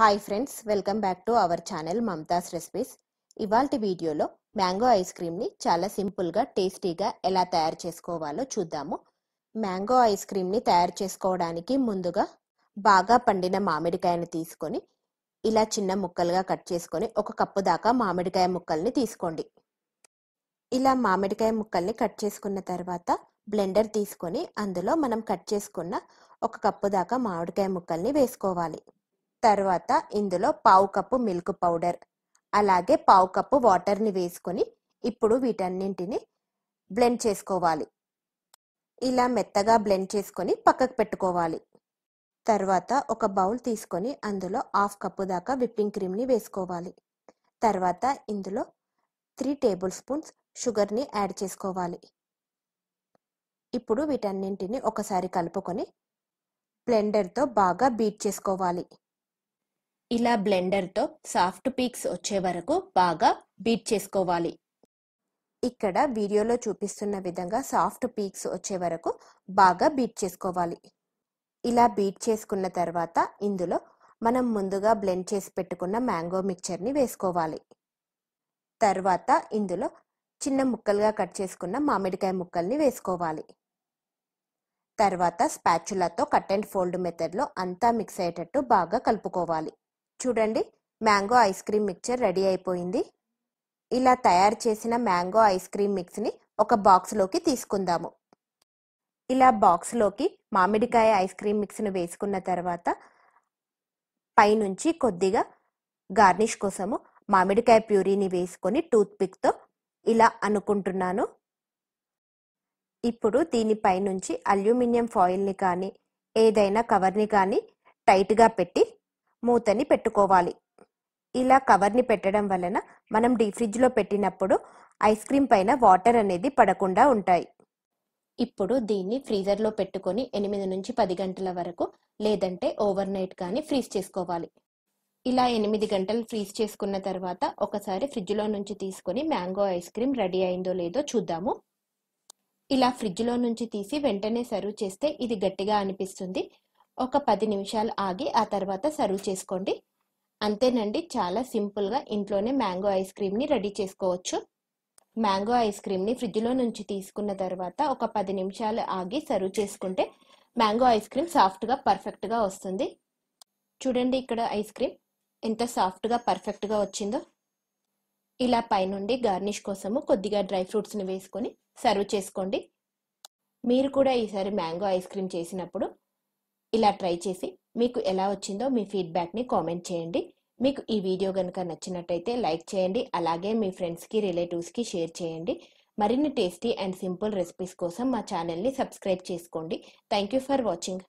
hi friends welcome back to our channel Mamata's recipes ఇవాల్టి వీడియోలో mango ice క్రీమ్ని చాలా సింపుల్గా టేస్టీగా ఎలా తయారు చేసుకోవాలో చూద్దాము మ్యాంగో ఐస్ క్రీమ్ని తయారు చేసుకోవడానికి ముందుగా బాగా పండిన మామిడికాయని తీసుకొని ఇలా చిన్న ముక్కలుగా కట్ చేసుకొని ఒక కప్పు దాకా మామిడికాయ ముక్కల్ని తీసుకోండి ఇలా మామిడికాయ ముక్కల్ని కట్ చేసుకున్న తర్వాత బ్లెండర్ తీసుకొని అందులో మనం కట్ చేసుకున్న ఒక కప్పు దాకా మామిడికాయ ముక్కల్ని వేసుకోవాలి తర్వాత ఇందులో పావు కప్పు మిల్క్ పౌడర్ అలాగే పావు కప్పు వాటర్ని వేసుకొని ఇప్పుడు వీటన్నింటిని బ్లెండ్ చేసుకోవాలి ఇలా మెత్తగా బ్లెండ్ చేసుకొని పక్కకు పెట్టుకోవాలి తర్వాత ఒక బౌల్ తీసుకొని అందులో హాఫ్ కప్పు దాకా విప్పింగ్ క్రీమ్ని వేసుకోవాలి తర్వాత ఇందులో త్రీ టేబుల్ స్పూన్స్ షుగర్ని యాడ్ చేసుకోవాలి ఇప్పుడు వీటన్నింటిని ఒకసారి కలుపుకొని బ్లెండర్తో బాగా బీట్ చేసుకోవాలి ఇలా బ్లెండర్తో సాఫ్ట్ పీక్స్ వచ్చే వరకు బాగా బీట్ చేసుకోవాలి ఇక్కడ వీడియోలో చూపిస్తున్న విధంగా సాఫ్ట్ పీక్స్ వచ్చే వరకు బాగా బీట్ చేసుకోవాలి ఇలా బీట్ చేసుకున్న తర్వాత ఇందులో మనం ముందుగా బ్లెండ్ చేసి పెట్టుకున్న మ్యాంగో మిక్చర్ని వేసుకోవాలి తర్వాత ఇందులో చిన్న ముక్కలుగా కట్ చేసుకున్న మామిడికాయ ముక్కల్ని వేసుకోవాలి తర్వాత స్పాచులాతో కట్ అండ్ ఫోల్డ్ మెథడ్లో అంతా మిక్స్ అయ్యేటట్టు బాగా కలుపుకోవాలి చూడండి mango ice cream mixture ready అయిపోయింది ఇలా తయారు చేసిన మ్యాంగో ఐస్ క్రీమ్ మిక్స్ని ఒక బాక్స్లోకి తీసుకుందాము ఇలా బాక్స్లోకి మామిడికాయ ఐస్ క్రీమ్ మిక్స్ని వేసుకున్న తర్వాత పైనుంచి కొద్దిగా గార్నిష్ కోసము మామిడికాయ ప్యూరీని వేసుకొని టూత్ ఇలా అనుకుంటున్నాను ఇప్పుడు దీనిపై నుంచి అల్యూమినియం ఫాయిల్ని కానీ ఏదైనా కవర్ని కానీ టైట్గా పెట్టి మూతని పెట్టుకోవాలి ఇలా కవర్ని పెట్టడం వలన మనం డీ ఫ్రిడ్జ్లో పెట్టినప్పుడు ఐస్ క్రీమ్ పైన వాటర్ అనేది పడకుండా ఉంటాయి ఇప్పుడు దీన్ని ఫ్రీజర్లో పెట్టుకొని ఎనిమిది నుంచి పది గంటల వరకు లేదంటే ఓవర్ నైట్ కానీ ఫ్రీజ్ చేసుకోవాలి ఇలా ఎనిమిది గంటలు ఫ్రీజ్ చేసుకున్న తర్వాత ఒకసారి ఫ్రిడ్జ్లో నుంచి తీసుకొని మ్యాంగో ఐస్ క్రీమ్ రెడీ అయిందో లేదో చూద్దాము ఇలా ఫ్రిడ్జ్లో నుంచి తీసి వెంటనే సర్వ్ చేస్తే ఇది గట్టిగా అనిపిస్తుంది ఒక పది నిమిషాలు ఆగి ఆ తర్వాత సర్వ్ చేసుకోండి అంతేనండి చాలా సింపుల్గా ఇంట్లోనే మ్యాంగో ఐస్ క్రీమ్ని రెడీ చేసుకోవచ్చు మ్యాంగో ఐస్ క్రీమ్ని ఫ్రిడ్జ్లో నుంచి తీసుకున్న తర్వాత ఒక పది నిమిషాలు ఆగి సర్వ్ చేసుకుంటే మ్యాంగో ఐస్ క్రీమ్ సాఫ్ట్గా పర్ఫెక్ట్గా వస్తుంది చూడండి ఇక్కడ ఐస్ క్రీమ్ ఎంత సాఫ్ట్గా పర్ఫెక్ట్గా వచ్చిందో ఇలా పైనుండి గార్నిష్ కోసము కొద్దిగా డ్రై ఫ్రూట్స్ని వేసుకొని సర్వ్ చేసుకోండి మీరు కూడా ఈసారి మ్యాంగో ఐస్ క్రీమ్ చేసినప్పుడు ఇలా ట్రై చేసి మీకు ఎలా వచ్చిందో మీ ఫీడ్బ్యాక్ని కామెంట్ చేయండి మీకు ఈ వీడియో కనుక నచ్చినట్టయితే లైక్ చేయండి అలాగే మీ ఫ్రెండ్స్కి రిలేటివ్స్కి షేర్ చేయండి మరిన్ని టేస్టీ అండ్ సింపుల్ రెసిపీస్ కోసం మా ఛానల్ని సబ్స్క్రైబ్ చేసుకోండి థ్యాంక్ యూ ఫర్ వాచింగ్